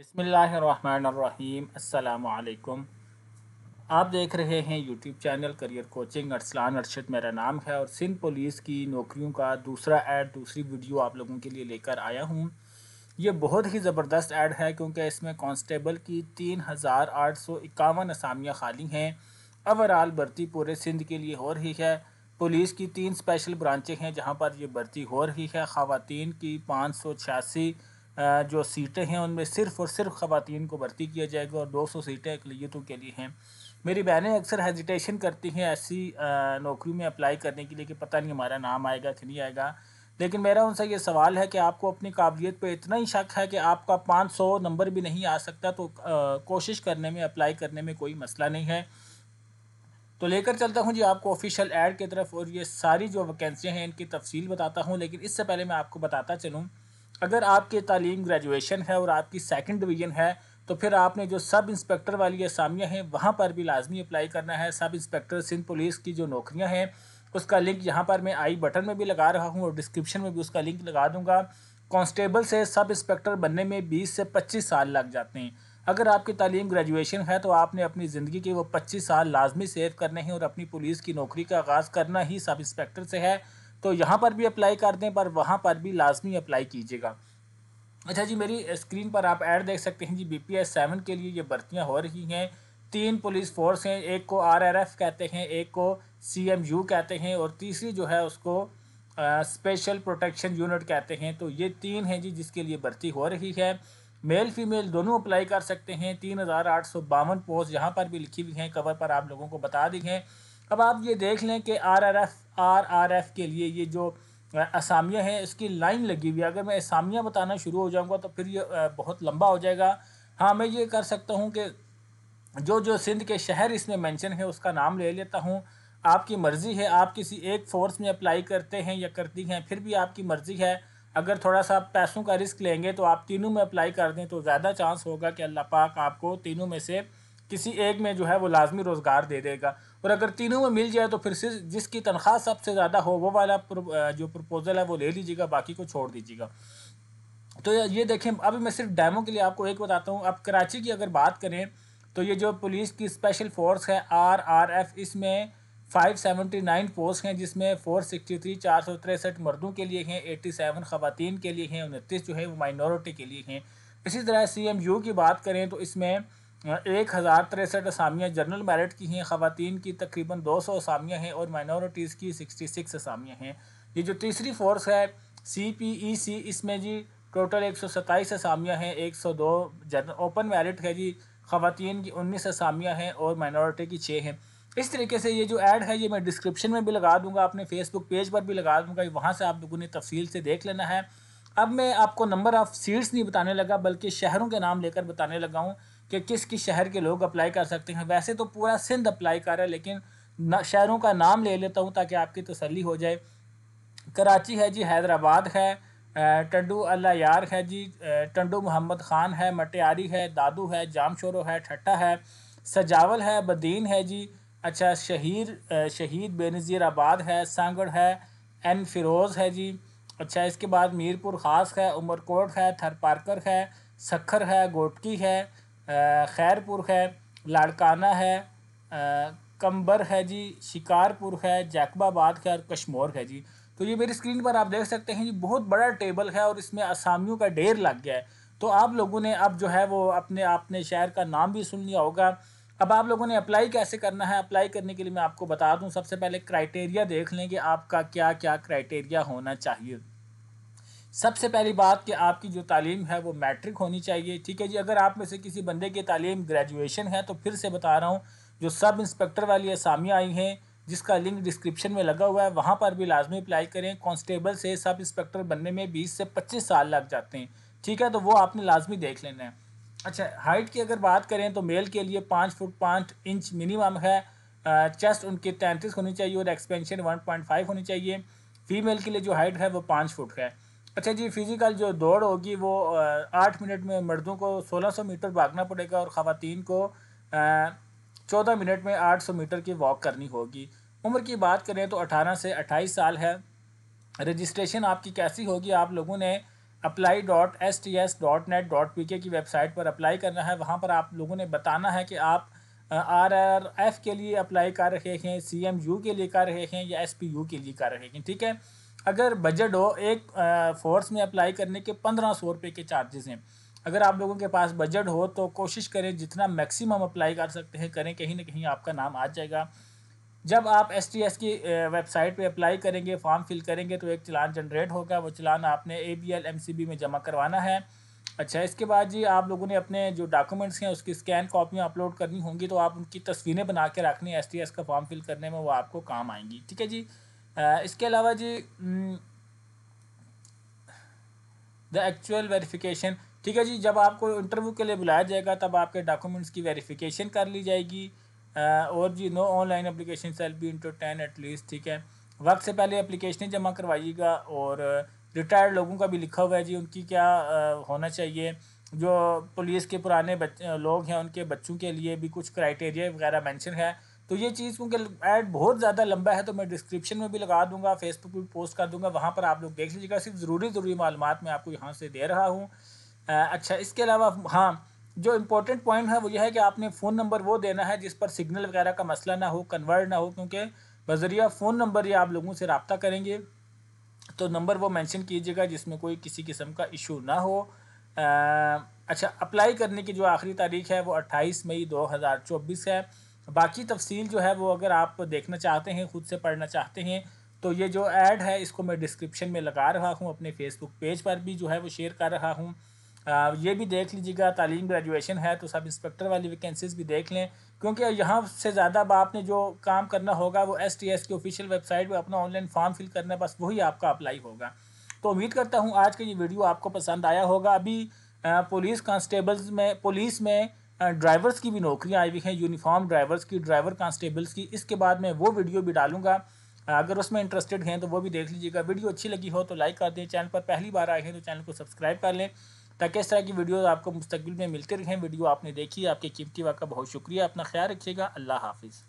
बिसमीम् अल्लाम आप देख रहे हैं YouTube channel career coaching Arsalan Arshad मेरा नाम है और सिंध पुलिस की नौकरियों का दूसरा ऐड दूसरी वीडियो आप लोगों के लिए लेकर आया हूँ ये बहुत ही ज़बरदस्त ऐड है क्योंकि इसमें कांस्टेबल की तीन हज़ार आठ सौ इक्यावन असामियाँ खाली हैं ओवरऑल भर्ती पूरे सिंध के लिए हो रही है पुलिस की तीन स्पेशल ब्रांचें हैं जहाँ पर यह भर्ती हो रही है ख़वातीन की पाँच सौ छियासी जो सीटें हैं उनमें सिर्फ़ और सिर्फ ख़वान को भर्ती किया जाएगा और 200 सीटें अकलीतों के लिए हैं मेरी बहनें अक्सर हेजिटेशन करती हैं ऐसी नौकरी में अप्लाई करने के लिए कि पता नहीं हमारा नाम आएगा कि नहीं आएगा लेकिन मेरा उनसे ये सवाल है कि आपको अपनी काबिलियत पर इतना ही शक है कि आपका पाँच नंबर भी नहीं आ सकता तो कोशिश करने में अप्लाई करने में कोई मसला नहीं है तो लेकर चलता हूँ जी आपको ऑफिशियल ऐड की तरफ और ये सारी जो वैकेंसियाँ हैं इनकी तफसील बताता हूँ लेकिन इससे पहले मैं आपको बताता चलूँ अगर आपके तालीम ग्रेजुएशन है और आपकी सेकेंड डिवीज़न है तो फिर आपने जो सब इंस्पेक्टर वाली असामियाँ हैं वहाँ पर भी लाजमी अप्लाई करना है सब इंस्पेक्टर सिंध पुलिस की जो नौकरियाँ हैं उसका लिंक यहाँ पर मैं आई बटन में भी लगा रहा हूँ और डिस्क्रिप्शन में भी उसका लिंक लगा दूँगा कॉन्स्टेबल से सब इंस्पेक्टर बनने में बीस से पच्चीस साल लग जाते हैं अगर आपकी तालीम ग्रेजुएशन है तो आपने अपनी ज़िंदगी के वो पच्चीस साल लाजमी सेव करने हैं और अपनी पुलिस की नौकरी का आगाज़ करना ही सब इंस्पेक्टर से है तो यहाँ पर भी अप्लाई कर दें पर वहाँ पर भी लाजमी अप्लाई कीजिएगा अच्छा जी मेरी स्क्रीन पर आप ऐड देख सकते हैं G B P S seven के लिए ये भर्तियाँ हो रही हैं तीन पुलिस फोर्स हैं एक को आर आर एफ कहते हैं एक को सी एम यू कहते हैं और तीसरी जो है उसको स्पेशल प्रोटेक्शन यूनिट कहते हैं तो ये तीन हैं जी जिसके लिए भर्ती हो रही है मेल फीमेल दोनों अप्लाई कर सकते हैं तीन हज़ार आठ सौ बावन पोस्ट यहाँ पर भी लिखी हुई हैं कवर पर आप लोगों को बता दी हैं अब आप ये देख लें कि R R F R R F के लिए ये जो असामियाँ हैं इसकी लाइन लगी हुई है अगर मैं असामियाँ बताना शुरू हो जाऊँगा तो फिर ये बहुत लंबा हो जाएगा हाँ मैं ये कर सकता हूँ कि जो जो सिंध के शहर इसमें मेंशन है उसका नाम ले लेता हूँ आपकी मर्ज़ी है आप किसी एक फोर्स में अप्लाई करते हैं या करती हैं फिर भी आपकी मर्ज़ी है अगर थोड़ा सा पैसों का रिस्क लेंगे तो आप तीनों में अप्लाई कर दें तो ज़्यादा चांस होगा कि अल्लाह पाक आपको तीनों में से किसी एक में जो है वो लाजमी रोज़गार दे देगा और अगर तीनों में मिल जाए तो फिर जिसकी तनख्वाह सबसे ज़्यादा हो वो वाला प्र, जो प्रपोज़ल है वो ले लीजिएगा बाकी को छोड़ दीजिएगा तो ये देखें अभी मैं सिर्फ डैमों के लिए आपको एक बताता हूँ अब कराची की अगर बात करें तो ये जो पुलिस की स्पेशल फोर्स है आर आर एफ इसमें फाइव सेवेंटी नाइन पोस्ट हैं जिसमें फोर सिक्सटी थ्री चार सौ तिरसठ मर्दों के लिए हैं एट्टी सेवन ख़वान के लिए हैं उनतीस जो है वो माइनॉरिटी के लिए हैं इसी तरह सी एम यू की बात करें तो इसमें एक हज़ार तिरसठ असामियाँ जनरल मेरिट की हैं ख़वान की तकरीबन दो सौ असामियाँ हैं और माइनॉरिटीज़ की सिक्सटी सिक्स असामियाँ हैं ये जो तीसरी फोर्स है सी पी ई सी इसमें जी टोटल एक सौ सत्ताईस असामियाँ हैं एक सौ दो जनरल ओपन मेरिट है जी ख़वान की उन्नीस असामियाँ हैं और माइनॉरिटी की छः हैं इस तरीके से ये जो ऐड है ये मैं डिस्क्रिप्शन में भी लगा दूंगा अपने फेसबुक पेज पर भी लगा दूँगा वहाँ से आप लोगों ने तफसील से देख लेना है अब मैं आपको नंबर ऑफ़ सीट्स नहीं बताने लगा बल्कि शहरों के नाम लेकर बताने लगा हूँ कि किस किस शहर के लोग अप्लाई कर सकते हैं वैसे तो पूरा सिंध अप्लाई कर रहा है लेकिन शहरों का नाम ले लेता हूँ ताकि आपकी तसली हो जाए कराची है जी हैदराबाद है टंडू अल्लाह यार है जी टंडू मोहम्मद ख़ान है मटियारी है दादू है जामशोरो है ठट्टा है सजावल है बदीन है जी अच्छा शहीर शहीद बेनज़ीर आबाद है सांगड़ है एन फिरोज़ है जी अच्छा इसके बाद मीरपुर ख़ास है उमरकोट है थरपारकर है सखर है गोटकी है खैरपुर है लाड़काना है कंबर है जी शिकारपुर है जैकबाबाद है और कश्मोर है जी तो ये मेरी स्क्रीन पर आप देख सकते हैं जी बहुत बड़ा टेबल है और इसमें असामियों का ढेर लग गया है तो आप लोगों ने अब जो है वो अपने आपने शहर का नाम भी सुन लिया होगा अब आप लोगों ने अप्लाई कैसे करना है अप्लाई करने के लिए मैं आपको बता दूं सबसे पहले क्राइटेरिया देख लें कि आपका क्या क्या क्राइटेरिया होना चाहिए सबसे पहली बात कि आपकी जो तालीम है वो मैट्रिक होनी चाहिए ठीक है जी अगर आप में से किसी बंदे की तालीम ग्रेजुएशन है तो फिर से बता रहा हूँ जो सब इंस्पेक्टर वाली असामियाँ आई हैं जिसका लिंक डिस्क्रिप्शन में लगा हुआ है वहाँ पर भी लाजमी अप्लाई करें कॉन्स्टेबल से सब इंस्पेक्टर बनने में बीस से पच्चीस साल लग जाते हैं ठीक है तो वो आपने लाजमी देख लेना है अच्छा हाइट की अगर बात करें तो मेल के लिए पाँच फुट पाँच इंच मिनिमम है चेस्ट उनके तैंतीस होनी चाहिए और एक्सपेंशन वन पॉइंट फाइव होनी चाहिए फीमेल के लिए जो हाइट है वो पाँच फुट है अच्छा जी फिज़िकल जो दौड़ होगी वो आठ मिनट में मर्दों को सोलह सौ मीटर भागना पड़ेगा और ख़वातीन को चौदह मिनट में आठ सौ मीटर की वॉक करनी होगी उम्र की बात करें तो अठारह से अट्ठाईस साल है रजिस्ट्रेशन आपकी कैसी होगी आप लोगों ने apply dot S T S dot net dot P K की वेबसाइट पर अप्लाई करना है वहाँ पर आप लोगों ने बताना है कि आप आर आर एफ़ के लिए अप्लाई कर रहे हैं सी एम यू के लिए कर रहे हैं या एस पी यू के लिए कर रहे हैं ठीक है अगर बजट हो एक फोर्स में अप्लाई करने के पंद्रह सौ रुपये के चार्जेस हैं अगर आप लोगों के पास बजट हो तो कोशिश करें जितना मैक्सिमम अप्लाई कर सकते हैं करें कहीं ना कहीं आपका नाम आ जाएगा जब आप एस टी एस की वेबसाइट पे अप्लाई करेंगे फॉर्म फिल करेंगे तो एक चलान जनरेट होगा वो चलान आपने A B L M C B में जमा करवाना है अच्छा इसके बाद जी आप लोगों ने अपने जो डॉक्यूमेंट्स हैं उसकी स्कैन कॉपियाँ अपलोड करनी होंगी तो आप उनकी तस्वीरें बना के रखनी एस टी एस का फॉर्म फिल करने में वो आपको काम आएंगी ठीक है जी इसके अलावा जी द एक्चुअल वेरिफिकेशन ठीक है जी जब आपको इंटरव्यू के लिए बुलाया जाएगा तब आपके डॉक्यूमेंट्स की वेरिफिकेशन कर ली जाएगी और जी no online application cell be into ten at least ठीक है वक्त से पहले अप्लीकेशन जमा करवाइएगा और रिटायर्ड लोगों का भी लिखा हुआ है जी उनकी क्या होना चाहिए जो पुलिस के पुराने लोग हैं उनके बच्चों के लिए भी कुछ क्राइटेरिया वगैरह मैंशन है तो ये चीज़ क्योंकि ऐड बहुत ज़्यादा लंबा है तो मैं डिस्क्रिप्शन में भी लगा दूंगा फेसबुक पर पोस्ट कर दूंगा वहाँ पर आप लोग देख लीजिएगा सिर्फ ज़रूरी ज़रूरी मालूम मैं आपको यहाँ से दे रहा हूँ अच्छा इसके अलावा हाँ जो इम्पोर्टेंट पॉइंट है वो यह है कि आपने फ़ोन नंबर वो देना है जिस पर सिग्नल वगैरह का मसला ना हो कन्वर्ट ना हो क्योंकि बजरिया फ़ोन नंबर ये आप लोगों से रबता करेंगे तो नंबर वो मेंशन कीजिएगा जिसमें कोई किसी किस्म का इशू ना हो आ, अच्छा अप्लाई करने की जो आखिरी तारीख है वो 28 मई 2024 है बाकी तफसील जो है वो अगर आप देखना चाहते हैं ख़ुद से पढ़ना चाहते हैं तो ये जो ऐड है इसको मैं डिस्क्रिप्शन में लगा रहा हूँ अपने फेसबुक पेज पर भी जो है वो शेयर कर रहा हूँ ये भी देख लीजिएगा तालीम ग्रेजुएशन है तो सब इंस्पेक्टर वाली वैकेंसीज भी देख लें क्योंकि यहाँ से ज़्यादा अब आपने जो काम करना होगा वो एस टी एस की ऑफिशियल वेबसाइट पर अपना ऑनलाइन फॉर्म फिल करना है बस वही आपका अप्लाई होगा तो उम्मीद करता हूँ आज का ये वीडियो आपको पसंद आया होगा अभी पुलिस कांस्टेबल्स में पुलिस में ड्राइवर्स की भी नौकरियां आई हुई हैं यूनिफॉर्म ड्राइवर्स की ड्राइवर कांस्टेबल्स की इसके बाद मैं वो वीडियो भी डालूंगा अगर उसमें इंटरेस्टेड हैं तो वो भी देख लीजिएगा वीडियो अच्छी लगी हो तो लाइक कर दें चैनल पर पहली बार आए हैं तो चैनल को सब्सक्राइब कर लें ताकि इस तरह की वीडियोज़ आपको मुस्तबिल में मिलते रहें वीडियो आपने देखी आपके कीमती वक्त का बहुत शुक्रिया अपना ख्याल रखिएगा अल्लाह हाफिज़